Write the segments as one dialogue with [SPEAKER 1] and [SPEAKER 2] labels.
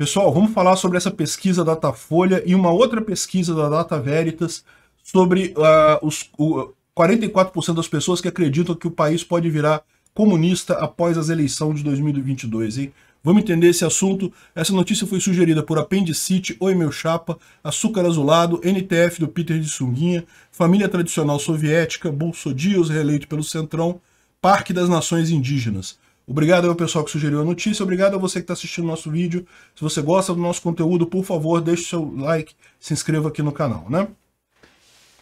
[SPEAKER 1] Pessoal, vamos falar sobre essa pesquisa Datafolha e uma outra pesquisa da Data Veritas sobre uh, os 44% das pessoas que acreditam que o país pode virar comunista após as eleições de 2022, hein? Vamos entender esse assunto. Essa notícia foi sugerida por Apendicite, Oi Meu Chapa, Açúcar Azulado, NTF do Peter de Sunguinha, Família Tradicional Soviética, Bolsodios reeleito pelo Centrão, Parque das Nações Indígenas. Obrigado ao pessoal que sugeriu a notícia, obrigado a você que está assistindo o nosso vídeo. Se você gosta do nosso conteúdo, por favor, deixe seu like, se inscreva aqui no canal, né?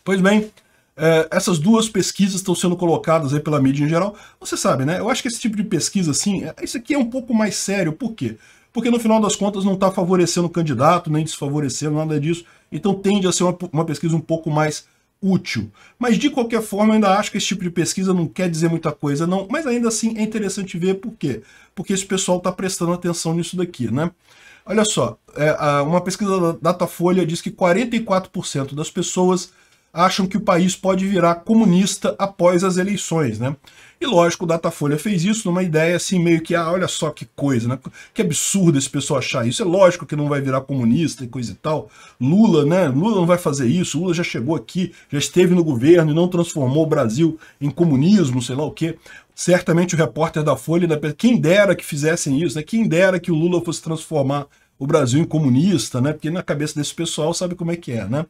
[SPEAKER 1] Pois bem, é, essas duas pesquisas estão sendo colocadas aí pela mídia em geral. Você sabe, né? Eu acho que esse tipo de pesquisa, assim, é, isso aqui é um pouco mais sério. Por quê? Porque no final das contas não está favorecendo o candidato, nem desfavorecendo, nada disso. Então tende a ser uma, uma pesquisa um pouco mais útil. Mas de qualquer forma, ainda acho que esse tipo de pesquisa não quer dizer muita coisa, não. Mas ainda assim é interessante ver por quê. Porque esse pessoal está prestando atenção nisso daqui, né? Olha só, é, uma pesquisa da Datafolha diz que 44% das pessoas acham que o país pode virar comunista após as eleições, né? E lógico, o Datafolha fez isso numa ideia assim, meio que, ah, olha só que coisa, né? Que absurdo esse pessoal achar isso. É lógico que não vai virar comunista e coisa e tal. Lula, né? Lula não vai fazer isso. Lula já chegou aqui, já esteve no governo e não transformou o Brasil em comunismo, sei lá o quê. Certamente o repórter da Folha, né? quem dera que fizessem isso, né? Quem dera que o Lula fosse transformar o Brasil em comunista, né? Porque na cabeça desse pessoal sabe como é que é, né?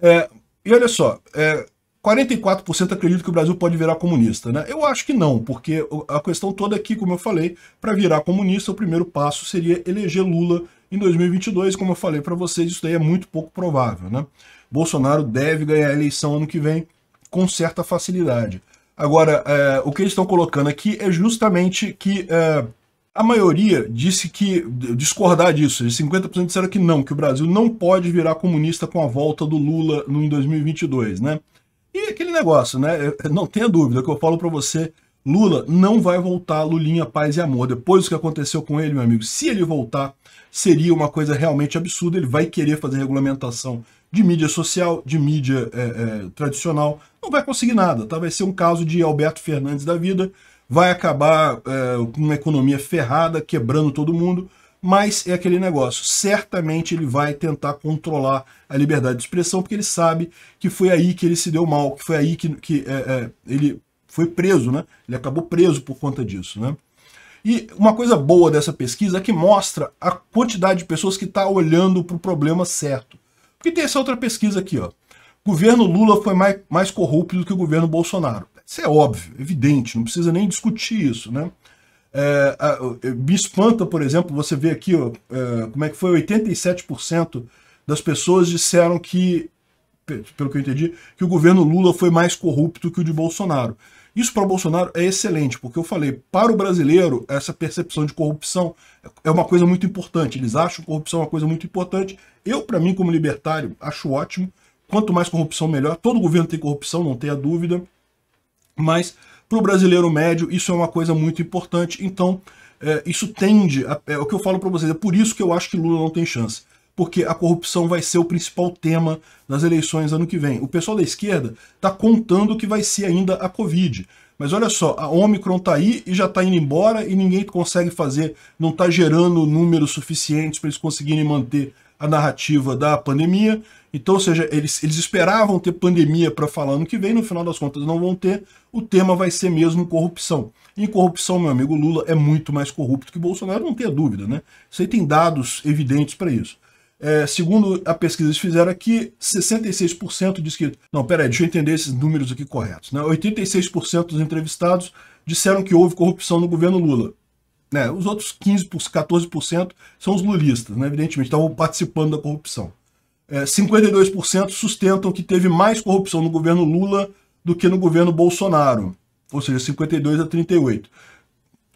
[SPEAKER 1] É, e olha só, é, 44% acredita que o Brasil pode virar comunista, né? Eu acho que não, porque a questão toda aqui, é como eu falei, para virar comunista, o primeiro passo seria eleger Lula em 2022, como eu falei para vocês, isso daí é muito pouco provável, né? Bolsonaro deve ganhar a eleição ano que vem com certa facilidade. Agora, é, o que eles estão colocando aqui é justamente que é, a maioria disse que, discordar disso, 50% disseram que não, que o Brasil não pode virar comunista com a volta do Lula em 2022, né? E aquele negócio, né? Não tenha dúvida que eu falo para você, Lula não vai voltar, Lulinha, paz e amor. Depois do que aconteceu com ele, meu amigo, se ele voltar, seria uma coisa realmente absurda. Ele vai querer fazer regulamentação de mídia social, de mídia é, é, tradicional. Não vai conseguir nada, tá? Vai ser um caso de Alberto Fernandes da vida, vai acabar é, com uma economia ferrada, quebrando todo mundo, mas é aquele negócio. Certamente ele vai tentar controlar a liberdade de expressão, porque ele sabe que foi aí que ele se deu mal, que foi aí que, que é, é, ele foi preso, né? Ele acabou preso por conta disso, né? E uma coisa boa dessa pesquisa é que mostra a quantidade de pessoas que está olhando para o problema certo. Porque tem essa outra pesquisa aqui, ó. O governo Lula foi mais, mais corrupto do que o governo Bolsonaro. Isso é óbvio, evidente, não precisa nem discutir isso, né? É, a, a, é, me espanta, por exemplo, você vê aqui ó, é, como é que foi 87% das pessoas disseram que, pelo que eu entendi, que o governo Lula foi mais corrupto que o de Bolsonaro. Isso para Bolsonaro é excelente, porque eu falei, para o brasileiro, essa percepção de corrupção é uma coisa muito importante. Eles acham corrupção é uma coisa muito importante. Eu, para mim, como libertário, acho ótimo. Quanto mais corrupção, melhor. Todo governo tem corrupção, não tenha dúvida. Mas para o brasileiro médio isso é uma coisa muito importante, então é, isso tende, a, é o que eu falo para vocês, é por isso que eu acho que Lula não tem chance. Porque a corrupção vai ser o principal tema nas eleições ano que vem. O pessoal da esquerda está contando que vai ser ainda a Covid. Mas olha só, a Omicron está aí e já está indo embora e ninguém consegue fazer, não está gerando números suficientes para eles conseguirem manter a narrativa da pandemia. Então, ou seja, eles, eles esperavam ter pandemia para falar ano que vem, no final das contas não vão ter. O tema vai ser mesmo corrupção. E corrupção, meu amigo Lula, é muito mais corrupto que Bolsonaro, não tenha dúvida, né? aí tem dados evidentes para isso. É, segundo a pesquisa que fizeram aqui, 66% diz que... Não, peraí, deixa eu entender esses números aqui corretos. Né? 86% dos entrevistados disseram que houve corrupção no governo Lula. Né? Os outros 15%, 14% são os lulistas, né? evidentemente, estavam participando da corrupção. É, 52% sustentam que teve mais corrupção no governo Lula do que no governo Bolsonaro, ou seja, 52 a 38.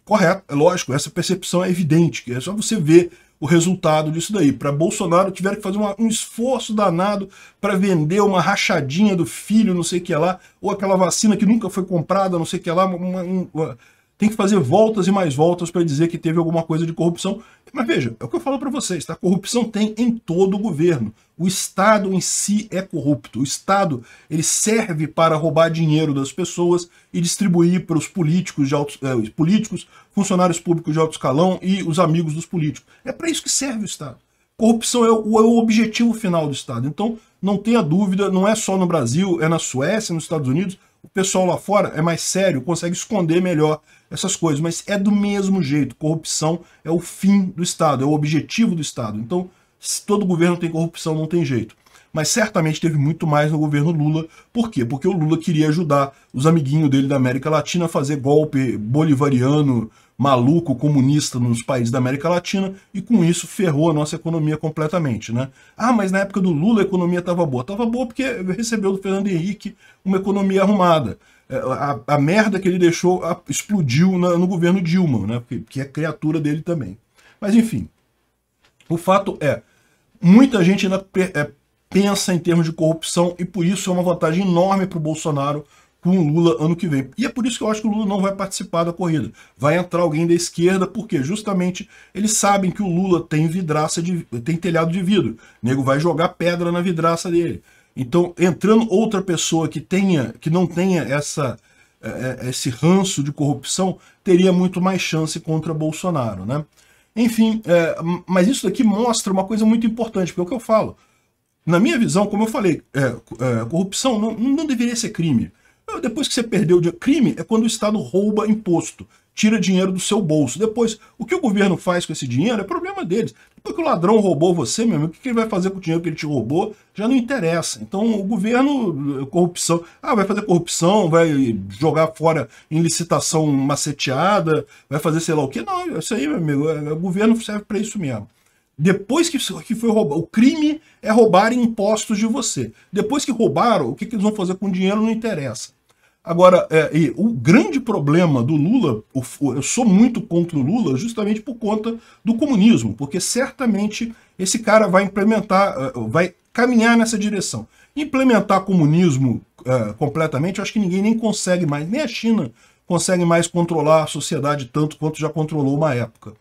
[SPEAKER 1] Correto, é lógico, essa percepção é evidente, é só você ver o resultado disso daí. Para Bolsonaro tiveram que fazer uma, um esforço danado para vender uma rachadinha do filho, não sei o que lá, ou aquela vacina que nunca foi comprada, não sei o que lá, uma, uma, uma tem que fazer voltas e mais voltas para dizer que teve alguma coisa de corrupção. Mas veja, é o que eu falo para vocês, tá? Corrupção tem em todo o governo. O Estado em si é corrupto. O Estado ele serve para roubar dinheiro das pessoas e distribuir para os políticos, de altos, eh, políticos, funcionários públicos de alto escalão e os amigos dos políticos. É para isso que serve o Estado. Corrupção é o, é o objetivo final do Estado. Então, não tenha dúvida, não é só no Brasil, é na Suécia, nos Estados Unidos, o pessoal lá fora é mais sério, consegue esconder melhor essas coisas, mas é do mesmo jeito. Corrupção é o fim do Estado, é o objetivo do Estado. Então, se todo governo tem corrupção, não tem jeito mas certamente teve muito mais no governo Lula. Por quê? Porque o Lula queria ajudar os amiguinhos dele da América Latina a fazer golpe bolivariano, maluco, comunista nos países da América Latina, e com isso ferrou a nossa economia completamente, né? Ah, mas na época do Lula a economia estava boa. Estava boa porque recebeu do Fernando Henrique uma economia arrumada. É, a, a merda que ele deixou a, explodiu na, no governo Dilma, né? Que, que é criatura dele também. Mas enfim, o fato é, muita gente ainda é, pensa em termos de corrupção e por isso é uma vantagem enorme para o Bolsonaro com o Lula ano que vem. E é por isso que eu acho que o Lula não vai participar da corrida. Vai entrar alguém da esquerda, porque justamente eles sabem que o Lula tem vidraça de tem telhado de vidro. O nego vai jogar pedra na vidraça dele. Então, entrando outra pessoa que tenha que não tenha essa é, é, esse ranço de corrupção, teria muito mais chance contra Bolsonaro, né? Enfim, é, mas isso daqui mostra uma coisa muito importante, porque é o que eu falo na minha visão, como eu falei, é, é, corrupção não, não, deveria ser crime. Ah, depois que você perdeu de crime, é quando o Estado rouba imposto, tira dinheiro do seu bolso. Depois, o que o governo faz com esse dinheiro é problema deles. Depois que o ladrão roubou você, meu amigo, o que ele vai fazer com o dinheiro que ele te roubou já não interessa. Então, o governo, é, corrupção, ah, vai fazer corrupção, vai jogar fora em licitação maceteada, vai fazer sei lá o quê. Não, isso aí, meu amigo, é, o governo serve para isso mesmo. Depois que, que foi o crime é roubar impostos de você. Depois que roubaram, o que, que eles vão fazer com o dinheiro não interessa. Agora, é, o grande problema do Lula, eu sou muito contra o Lula justamente por conta do comunismo, porque certamente esse cara vai implementar, é, vai caminhar nessa direção. Implementar comunismo é, completamente, eu acho que ninguém nem consegue mais, nem a China consegue mais controlar a sociedade tanto quanto já controlou uma época.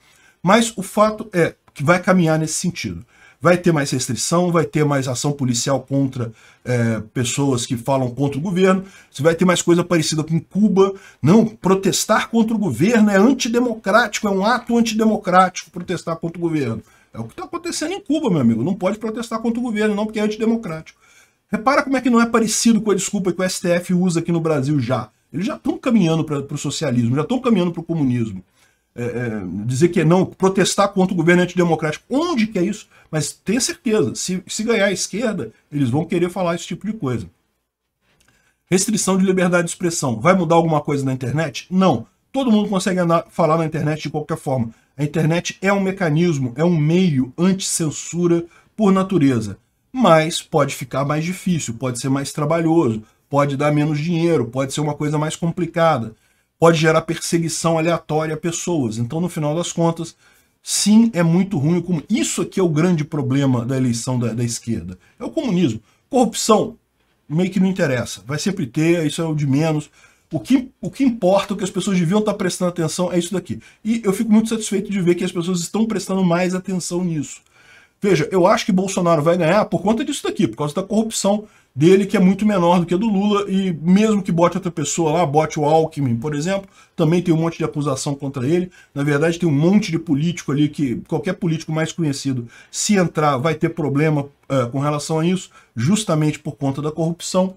[SPEAKER 1] Mas o fato é que vai caminhar nesse sentido. Vai ter mais restrição, vai ter mais ação policial contra é, pessoas que falam contra o governo, você vai ter mais coisa parecida com Cuba. Não, protestar contra o governo é antidemocrático, é um ato antidemocrático protestar contra o governo. É o que está acontecendo em Cuba, meu amigo. Não pode protestar contra o governo, não, porque é antidemocrático. Repara como é que não é parecido com a desculpa que o STF usa aqui no Brasil já. Eles já estão caminhando para o socialismo, já estão caminhando para o comunismo. É, é, dizer que é não, protestar contra o governo antidemocrático. Onde que é isso? Mas tenha certeza, se, se ganhar a esquerda, eles vão querer falar esse tipo de coisa. Restrição de liberdade de expressão. Vai mudar alguma coisa na internet? Não. Todo mundo consegue andar, falar na internet de qualquer forma. A internet é um mecanismo, é um meio anti-censura por natureza. Mas pode ficar mais difícil, pode ser mais trabalhoso, pode dar menos dinheiro, pode ser uma coisa mais complicada pode gerar perseguição aleatória a pessoas. Então, no final das contas, sim, é muito ruim o comunismo. Isso aqui é o grande problema da eleição da, da esquerda. É o comunismo. Corrupção, meio que não interessa. Vai sempre ter, isso é o de menos. O que, o que importa, o que as pessoas deviam estar prestando atenção é isso daqui. E eu fico muito satisfeito de ver que as pessoas estão prestando mais atenção nisso. Veja, eu acho que Bolsonaro vai ganhar por conta disso daqui, por causa da corrupção dele, que é muito menor do que a do Lula, e mesmo que bote outra pessoa lá, bote o Alckmin, por exemplo, também tem um monte de acusação contra ele. Na verdade, tem um monte de político ali que qualquer político mais conhecido, se entrar, vai ter problema eh, com relação a isso, justamente por conta da corrupção.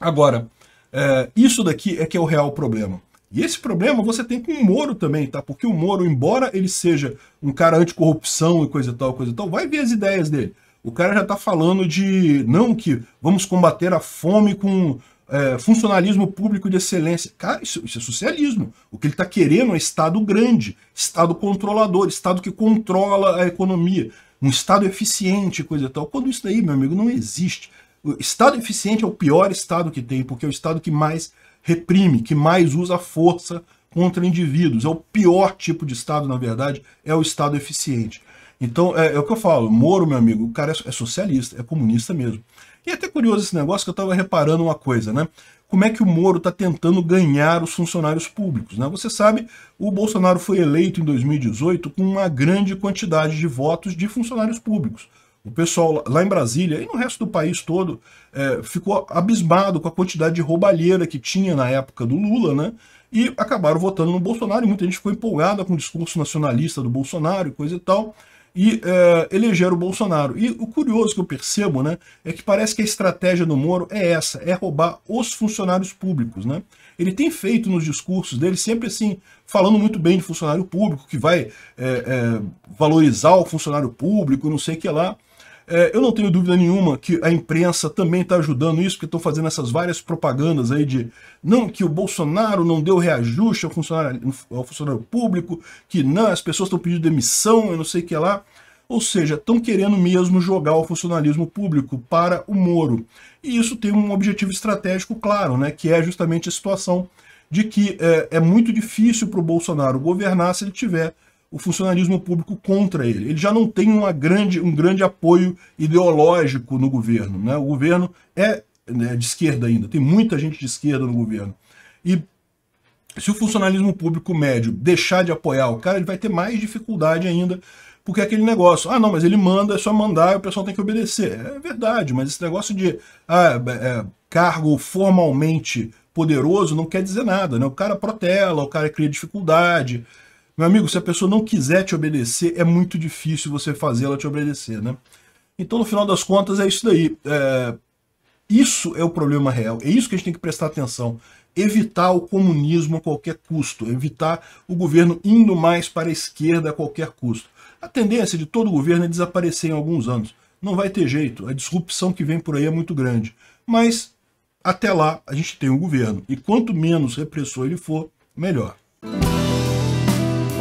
[SPEAKER 1] Agora, eh, isso daqui é que é o real problema. E esse problema você tem com o Moro também, tá? Porque o Moro, embora ele seja um cara anticorrupção e coisa e tal, coisa e tal, vai ver as ideias dele. O cara já está falando de não que vamos combater a fome com é, funcionalismo público de excelência. Cara, isso, isso é socialismo. O que ele está querendo é Estado grande, Estado controlador, Estado que controla a economia, um Estado eficiente, coisa e tal. Quando isso daí, meu amigo, não existe. O Estado eficiente é o pior Estado que tem, porque é o Estado que mais reprime, que mais usa força contra indivíduos. É o pior tipo de Estado, na verdade, é o Estado eficiente. Então, é, é, o que eu falo, Moro, meu amigo, o cara é, é socialista, é comunista mesmo. E é até curioso esse negócio que eu estava reparando uma coisa, né? Como é que o Moro está tentando ganhar os funcionários públicos, né? Você sabe, o Bolsonaro foi eleito em 2018 com uma grande quantidade de votos de funcionários públicos. O pessoal lá em Brasília e no resto do país todo é, ficou abismado com a quantidade de roubalheira que tinha na época do Lula, né? E acabaram votando no Bolsonaro e muita gente ficou empolgada com o discurso nacionalista do Bolsonaro e coisa e tal e é, o Bolsonaro. E o curioso que eu percebo né, é que parece que a estratégia do Moro é essa, é roubar os funcionários públicos. Né? Ele tem feito nos discursos dele sempre assim, falando muito bem de funcionário público, que vai é, é, valorizar o funcionário público, não sei o que lá. É, eu não tenho dúvida nenhuma que a imprensa também está ajudando isso, porque estão fazendo essas várias propagandas aí de não que o Bolsonaro não deu reajuste ao funcionário, ao funcionário público, que não, as pessoas estão pedindo demissão, eu não sei o que lá. Ou seja, estão querendo mesmo jogar o funcionalismo público para o Moro. E isso tem um objetivo estratégico claro, né, que é justamente a situação de que é, é muito difícil para o Bolsonaro governar se ele tiver o funcionalismo público contra ele. Ele já não tem uma grande, um grande apoio ideológico no governo. Né? O governo é né, de esquerda ainda, tem muita gente de esquerda no governo. E se o funcionalismo público médio deixar de apoiar o cara, ele vai ter mais dificuldade ainda, porque é aquele negócio, ah não, mas ele manda, é só mandar e o pessoal tem que obedecer. É verdade, mas esse negócio de ah, é, é cargo formalmente poderoso não quer dizer nada, né? O cara protela, o cara cria dificuldade, meu amigo, se a pessoa não quiser te obedecer, é muito difícil você fazê-la te obedecer, né? Então, no final das contas, é isso daí. É... Isso é o problema real. É isso que a gente tem que prestar atenção. Evitar o comunismo a qualquer custo. Evitar o governo indo mais para a esquerda a qualquer custo. A tendência de todo governo é desaparecer em alguns anos. Não vai ter jeito. A disrupção que vem por aí é muito grande. Mas, até lá, a gente tem o um governo. E quanto menos repressor ele for, melhor.